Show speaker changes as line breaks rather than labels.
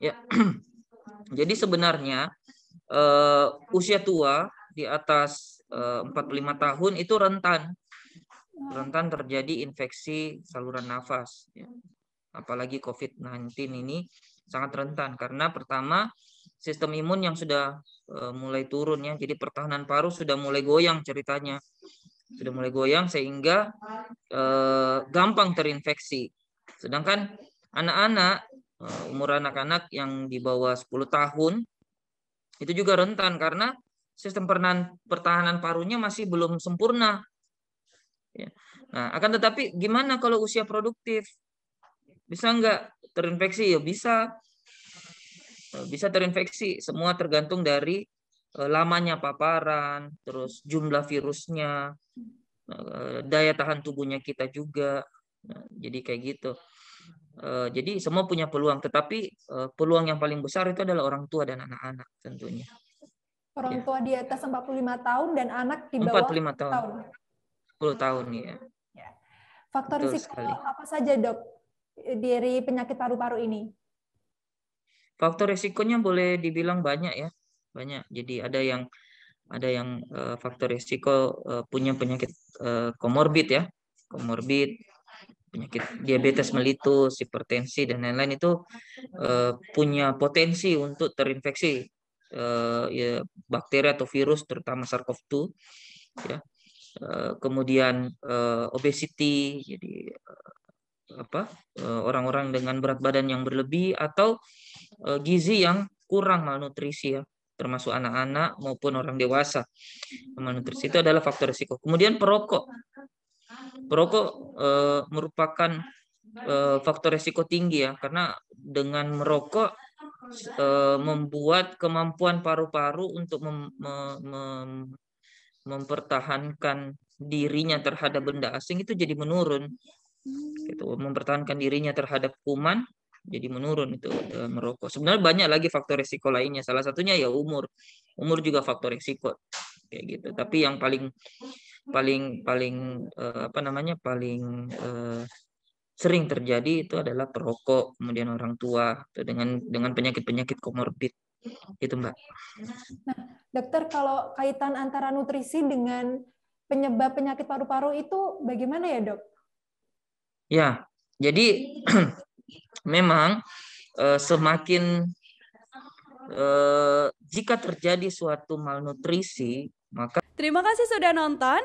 Ya. Jadi sebenarnya uh, usia tua di atas eh, uh, 45 tahun itu rentan rentan terjadi infeksi saluran nafas ya. Apalagi COVID-19 ini sangat rentan karena pertama sistem imun yang sudah uh, mulai turun ya. Jadi pertahanan paru sudah mulai goyang ceritanya. Sudah mulai goyang sehingga uh, gampang terinfeksi. Sedangkan anak-anak Eh, umur anak-anak yang di bawah 10 tahun itu juga rentan karena sistem pertahanan parunya masih belum sempurna. Ya. Nah, akan tetapi gimana kalau usia produktif? Bisa nggak terinfeksi? Ya bisa. Eh, bisa terinfeksi. Semua tergantung dari eh, lamanya paparan, terus jumlah virusnya, daya tahan tubuhnya kita juga. Nah, jadi kayak gitu. Eh, jadi semua punya peluang, tetapi eh, peluang yang paling besar itu adalah orang tua dan anak-anak tentunya.
Orang ya. tua di atas 45 tahun dan anak di bawah 45 tahun. tahun.
10 tahun iya.
ya. Faktor Betul risiko sekali. apa saja, Dok? Dari penyakit paru-paru ini?
Faktor risikonya boleh dibilang banyak ya, banyak. Jadi ada yang ada yang eh, faktor risiko punya penyakit uh, komorbid ya, komorbid penyakit diabetes melitus, hipertensi dan lain-lain itu uh, punya potensi untuk terinfeksi uh, ya, bakteri atau virus terutama SARS-CoV-2 ya. Uh, kemudian uh, obesity jadi uh, apa orang-orang dengan berat badan yang berlebih atau gizi yang kurang malnutrisi ya termasuk anak-anak maupun orang dewasa malnutrisi itu adalah faktor risiko kemudian perokok Perokok e, merupakan e, faktor resiko tinggi ya, karena dengan merokok e, membuat kemampuan paru-paru untuk mem, mem, mempertahankan dirinya terhadap benda asing itu jadi menurun. Gitu, mempertahankan dirinya terhadap kuman jadi menurun itu merokok. Sebenarnya banyak lagi faktor resiko lainnya. Salah satunya ya umur. Umur juga faktor resiko kayak gitu. Tapi yang paling paling paling uh, apa namanya paling uh, sering terjadi itu adalah perokok kemudian orang tua dengan dengan penyakit penyakit komorbid itu mbak.
Nah, dokter kalau kaitan antara nutrisi dengan penyebab penyakit paru-paru itu bagaimana ya dok?
Ya jadi memang uh, semakin uh, jika terjadi suatu malnutrisi maka.
Terima kasih sudah nonton.